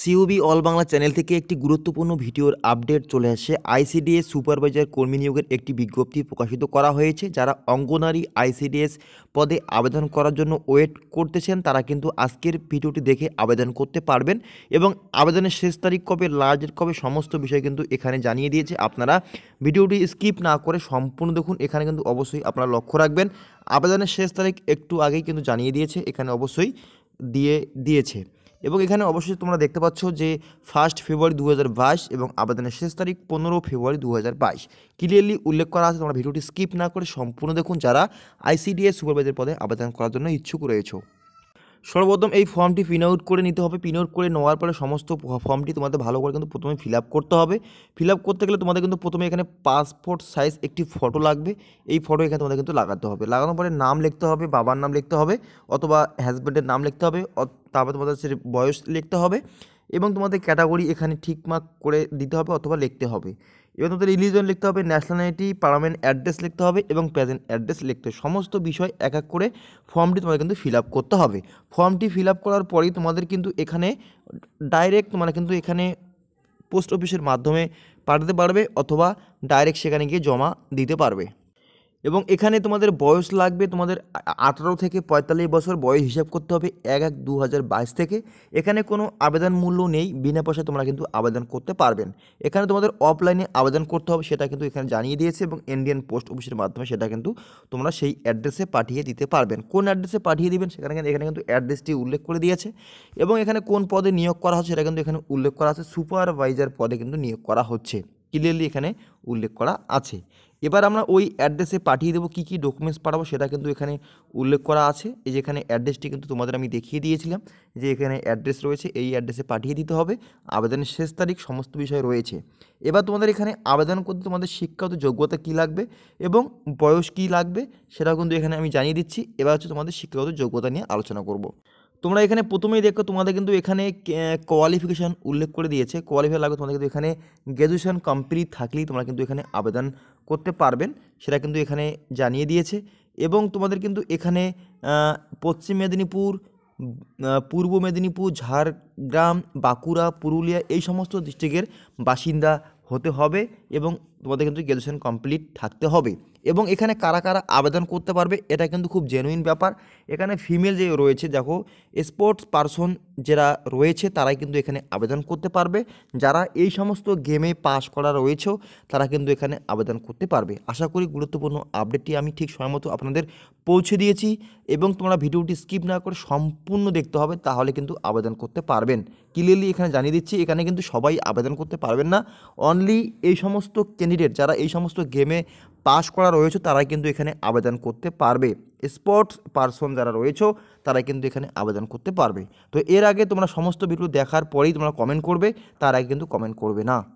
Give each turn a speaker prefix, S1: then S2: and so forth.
S1: সিউবি all Bangla channel থেকে একটি গুরুত্বপূর্ণ ভিডিওর আপডেট চলে আসে আইসিডিএস সুপারভাইজার কর্মী নিয়োগের একটি বিজ্ঞপ্তি প্রকাশিত করা হয়েছে যারা অঙ্গনারী আইসিডিএস পদে আবেদন করার জন্য ওয়েট করতেছেন তারা কিন্তু আজকের ভিডিওটি দেখে আবেদন করতে পারবেন এবং আবেদনের শেষ তারিখ কবে লাস্ট কবে সমস্ত বিষয় কিন্তু এখানে জানিয়ে দিয়েছে আপনারা ভিডিওটি স্কিপ না করে সম্পূর্ণ দেখুন এখানে কিন্তু অবশ্যই আপনারা লক্ষ্য রাখবেন আবেদনের শেষ তারিখ একটু আগেই কিন্তু জানিয়ে দিয়েছে এখানে অবশ্যই দিয়ে দিয়েছে এবং এখানে অবশ্যই তোমরা দেখতে পাচ্ছ যে ফার্স্ট ফেব্রুয়ারি দু এবং আবেদনের শেষ তারিখ পনেরো ফেব্রুয়ারি দু ক্লিয়ারলি উল্লেখ করা আছে তোমরা ভিডিওটি স্কিপ না করে সম্পূর্ণ দেখুন যারা আইসিডিএস সুপারভাইজার পদে আবেদন করার জন্য ইচ্ছুক রয়েছে সর্বপ্রথম এই ফর্মটি প্রিন আউট করে নিতে হবে প্রিন আউট করে নেওয়ার পরে সমস্ত ফর্মটি তোমাদের ভালো করে কিন্তু প্রথমে ফিল করতে হবে ফিল করতে গেলে তোমাদের কিন্তু প্রথমে এখানে পাসপোর্ট সাইজ একটি ফটো লাগবে এই ফটো এখানে তোমাদের কিন্তু লাগাতে হবে লাগানোর পরে নাম লিখতে হবে বাবার নাম লিখতে হবে অথবা হাজব্যান্ডের নাম লিখতে হবে তারপর তোমাদের সে বয়স লিখতে হবে এবং তোমাদের ক্যাটাগরি এখানে ঠিকমার্ক করে দিতে হবে অথবা লিখতে হবে এবার তোমাদের রিলিজন লিখতে হবে ন্যাশনালিটি পারমানেন্ট অ্যাড্রেস লিখতে হবে এবং প্রেজেন্ট অ্যাড্রেস লিখতে হবে সমস্ত বিষয় এক এক করে ফর্মটি তোমাদের কিন্তু ফিল আপ করতে হবে ফর্মটি ফিল আপ করার পরেই তোমাদের কিন্তু এখানে ডাইরেক্ট মানে তোমরা কিন্তু এখানে পোস্ট অফিসের মাধ্যমে পাঠাতে পারবে অথবা ডাইরেক্ট সেখানে গিয়ে জমা দিতে পারবে এবং এখানে তোমাদের বয়স লাগবে তোমাদের আঠারো থেকে পঁয়তাল্লিশ বছর বয়স হিসাব করতে হবে এক এক দু হাজার বাইশ থেকে এখানে কোনো আবেদন মূল্য নেই বিনা পয়সায় তোমরা কিন্তু আবেদন করতে পারবেন এখানে তোমাদের অফলাইনে আবেদন করতে হবে সেটা কিন্তু এখানে জানিয়ে দিয়েছে এবং ইন্ডিয়ান পোস্ট অফিসের মাধ্যমে সেটা কিন্তু তোমরা সেই অ্যাড্রেসে পাঠিয়ে দিতে পারবেন কোন অ্যাড্রেসে পাঠিয়ে দিবেন সেখানে কিন্তু এখানে কিন্তু অ্যাড্রেসটি উল্লেখ করে দিয়েছে এবং এখানে কোন পদে নিয়োগ করা হচ্ছে সেটা কিন্তু এখানে উল্লেখ করা আছে সুপারভাইজার পদে কিন্তু নিয়োগ করা হচ্ছে ক্লিয়ারলি এখানে উল্লেখ করা আছে এবার আমরা ওই অ্যাড্রেসে পাঠিয়ে দেবো কী কী ডকুমেন্টস পাঠাবো সেটা কিন্তু এখানে উল্লেখ করা আছে এই যে এখানে অ্যাড্রেসটি কিন্তু তোমাদের আমি দেখিয়ে দিয়েছিলাম যে এখানে অ্যাড্রেস রয়েছে এই অ্যাড্রেসে পাঠিয়ে দিতে হবে আবেদনের শেষ তারিখ সমস্ত বিষয় রয়েছে এবার তোমাদের এখানে আবেদন করতে তোমাদের শিক্ষাগত যোগ্যতা কী লাগবে এবং বয়স কী লাগবে সেটা কিন্তু এখানে আমি জানিয়ে দিচ্ছি এবার হচ্ছে তোমাদের শিক্ষাগত যোগ্যতা নিয়ে আলোচনা করব তোমরা এখানে প্রথমেই দেখো তোমাদের কিন্তু এখানে কোয়ালিফিকেশান উল্লেখ করে দিয়েছে কোয়ালিফাই লাগবে তোমাদের কিন্তু এখানে গ্র্যাজুয়েশান কমপ্লিট থাকলেই তোমরা কিন্তু এখানে আবেদন করতে পারবেন সেটা কিন্তু এখানে জানিয়ে দিয়েছে এবং তোমাদের কিন্তু এখানে পশ্চিম মেদিনীপুর পূর্ব মেদিনীপুর ঝাড়গ্রাম বাঁকুড়া পুরুলিয়া এই সমস্ত ডিস্ট্রিক্টের বাসিন্দা হতে হবে এবং তোমাদের কিন্তু গ্র্যাজুয়েশন কমপ্লিট থাকতে হবে এবং এখানে কারা কারা আবেদন করতে পারবে এটা কিন্তু খুব জেনুইন ব্যাপার এখানে ফিমেল যে রয়েছে দেখো স্পোর্টস পারসন যারা রয়েছে তারাই কিন্তু এখানে আবেদন করতে পারবে যারা এই সমস্ত গেমে পাস করা রয়েছে তারা কিন্তু এখানে আবেদন করতে পারবে আশা করি গুরুত্বপূর্ণ আপডেটটি আমি ঠিক সময় মতো আপনাদের পৌঁছে দিয়েছি এবং তোমরা ভিডিওটি স্কিপ না করে সম্পূর্ণ দেখতে হবে তাহলে কিন্তু আবেদন করতে পারবেন ক্লিয়ারলি এখানে জানিয়ে দিচ্ছি এখানে কিন্তু সবাই আবেদন করতে পারবেন না অনলি এই সমস্ত সমস্ত ক্যান্ডিডেট যারা এই সমস্ত গেমে পাশ করা রয়েছে তারা কিন্তু এখানে আবেদন করতে পারবে স্পোর্টস পারসন যারা রয়েছে তারা কিন্তু এখানে আবেদন করতে পারবে তো এর আগে তোমরা সমস্ত ভিডিও দেখার পরেই তোমরা কমেন্ট করবে তার আগে কিন্তু কমেন্ট করবে না